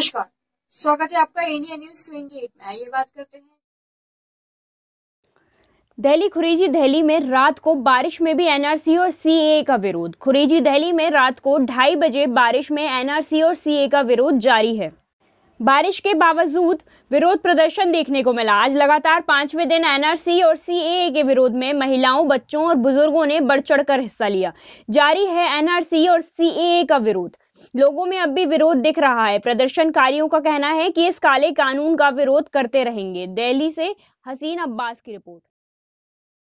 नमस्कार स्वागत है आपका इंडिया न्यूज एट में आइए बात करते हैं दिल्ली खुरेजी दहली में रात को बारिश में भी एनआरसी और सीए का विरोध खुरेजी दहली में रात को ढाई बजे बारिश में एनआरसी और सीए का विरोध जारी है बारिश के बावजूद विरोध प्रदर्शन देखने को मिला आज लगातार पांचवें दिन एनआरसी और सीएए के विरोध में महिलाओं बच्चों और बुजुर्गों ने बढ़ चढ़कर हिस्सा लिया जारी है एनआरसी और सीएए का विरोध लोगों में अब भी विरोध दिख रहा है प्रदर्शनकारियों का कहना है कि इस काले कानून का विरोध करते रहेंगे दिल्ली से हसीन अब्बास की रिपोर्ट